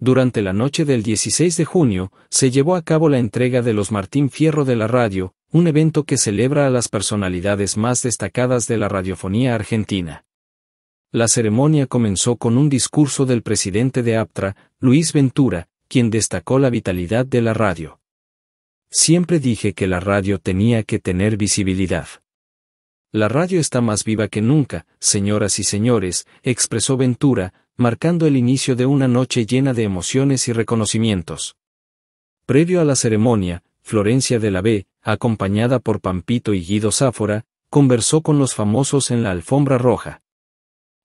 Durante la noche del 16 de junio, se llevó a cabo la entrega de los Martín Fierro de la Radio, un evento que celebra a las personalidades más destacadas de la radiofonía argentina. La ceremonia comenzó con un discurso del presidente de APTRA, Luis Ventura, quien destacó la vitalidad de la radio. Siempre dije que la radio tenía que tener visibilidad. La radio está más viva que nunca, señoras y señores, expresó Ventura, marcando el inicio de una noche llena de emociones y reconocimientos. Previo a la ceremonia, Florencia de la B, acompañada por Pampito y Guido Sáfora, conversó con los famosos en la alfombra roja.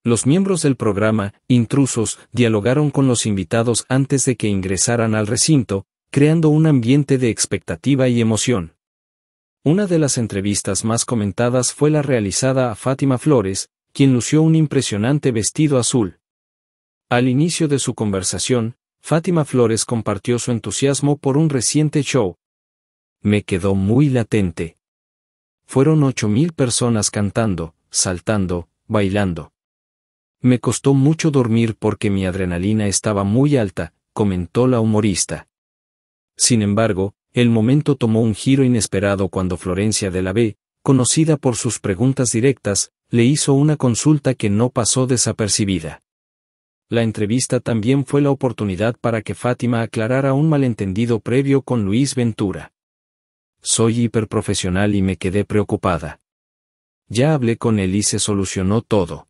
Los miembros del programa, intrusos, dialogaron con los invitados antes de que ingresaran al recinto, creando un ambiente de expectativa y emoción. Una de las entrevistas más comentadas fue la realizada a Fátima Flores, quien lució un impresionante vestido azul, al inicio de su conversación, Fátima Flores compartió su entusiasmo por un reciente show. Me quedó muy latente. Fueron ocho mil personas cantando, saltando, bailando. Me costó mucho dormir porque mi adrenalina estaba muy alta, comentó la humorista. Sin embargo, el momento tomó un giro inesperado cuando Florencia de la B, conocida por sus preguntas directas, le hizo una consulta que no pasó desapercibida. La entrevista también fue la oportunidad para que Fátima aclarara un malentendido previo con Luis Ventura. Soy hiperprofesional y me quedé preocupada. Ya hablé con él y se solucionó todo.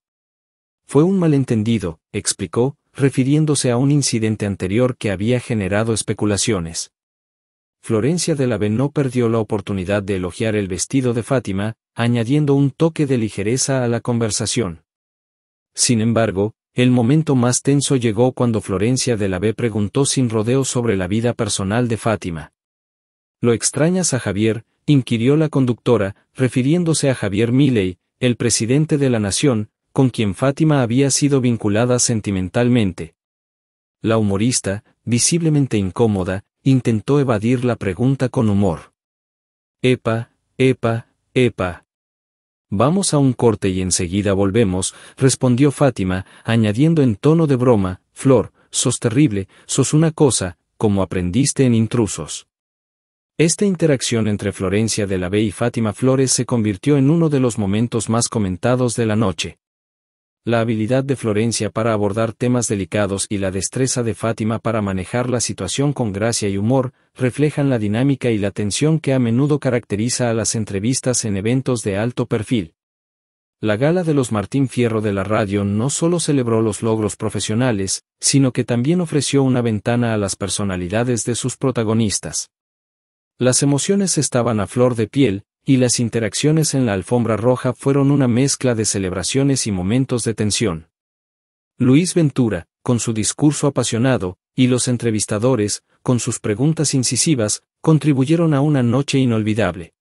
Fue un malentendido, explicó, refiriéndose a un incidente anterior que había generado especulaciones. Florencia de la V no perdió la oportunidad de elogiar el vestido de Fátima, añadiendo un toque de ligereza a la conversación. Sin embargo, el momento más tenso llegó cuando Florencia de la B preguntó sin rodeo sobre la vida personal de Fátima. ¿Lo extrañas a Javier? inquirió la conductora, refiriéndose a Javier Milei, el presidente de la nación, con quien Fátima había sido vinculada sentimentalmente. La humorista, visiblemente incómoda, intentó evadir la pregunta con humor. Epa, epa, epa. Vamos a un corte y enseguida volvemos, respondió Fátima, añadiendo en tono de broma, Flor, sos terrible, sos una cosa, como aprendiste en intrusos. Esta interacción entre Florencia de la B y Fátima Flores se convirtió en uno de los momentos más comentados de la noche la habilidad de Florencia para abordar temas delicados y la destreza de Fátima para manejar la situación con gracia y humor, reflejan la dinámica y la tensión que a menudo caracteriza a las entrevistas en eventos de alto perfil. La gala de los Martín Fierro de la radio no solo celebró los logros profesionales, sino que también ofreció una ventana a las personalidades de sus protagonistas. Las emociones estaban a flor de piel, y las interacciones en la alfombra roja fueron una mezcla de celebraciones y momentos de tensión. Luis Ventura, con su discurso apasionado, y los entrevistadores, con sus preguntas incisivas, contribuyeron a una noche inolvidable.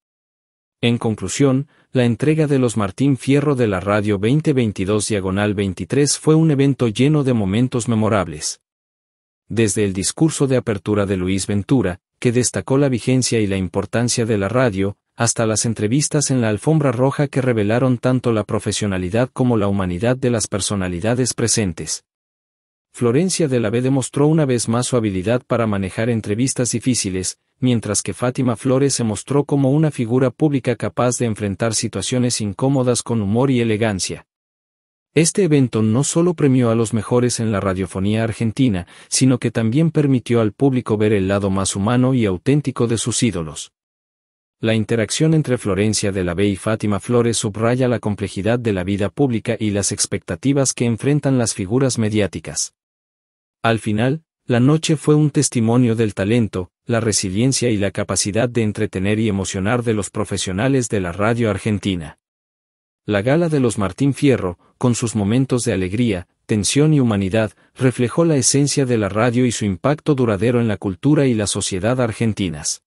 En conclusión, la entrega de los Martín Fierro de la Radio 2022 Diagonal 23 fue un evento lleno de momentos memorables. Desde el discurso de apertura de Luis Ventura, que destacó la vigencia y la importancia de la radio, hasta las entrevistas en la alfombra roja que revelaron tanto la profesionalidad como la humanidad de las personalidades presentes. Florencia de la B demostró una vez más su habilidad para manejar entrevistas difíciles, mientras que Fátima Flores se mostró como una figura pública capaz de enfrentar situaciones incómodas con humor y elegancia. Este evento no solo premió a los mejores en la radiofonía argentina, sino que también permitió al público ver el lado más humano y auténtico de sus ídolos. La interacción entre Florencia de la B y Fátima Flores subraya la complejidad de la vida pública y las expectativas que enfrentan las figuras mediáticas. Al final, la noche fue un testimonio del talento, la resiliencia y la capacidad de entretener y emocionar de los profesionales de la radio argentina. La gala de los Martín Fierro, con sus momentos de alegría, tensión y humanidad, reflejó la esencia de la radio y su impacto duradero en la cultura y la sociedad argentinas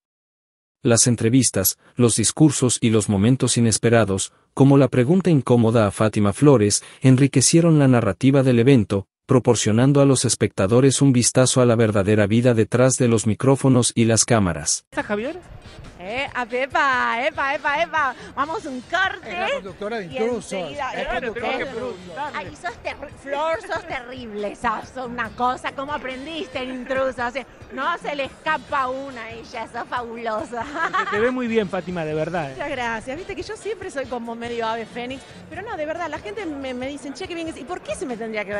las entrevistas, los discursos y los momentos inesperados, como la pregunta incómoda a Fátima Flores, enriquecieron la narrativa del evento, proporcionando a los espectadores un vistazo a la verdadera vida detrás de los micrófonos y las cámaras. ¿Está Javier? Eh, epa, epa, epa. Vamos un corte. Es la conductora de intrusos. Ay, sos Flor, sos terrible, una cosa. ¿Cómo aprendiste en intrusos? no se le escapa una a ella, sos fabulosa. te ve muy bien, Fátima, de verdad. Eh. Muchas gracias. Viste que yo siempre soy como medio ave fénix, pero no, de verdad, la gente me, me dicen, che, qué bien ¿Y por qué se me tendría que ver?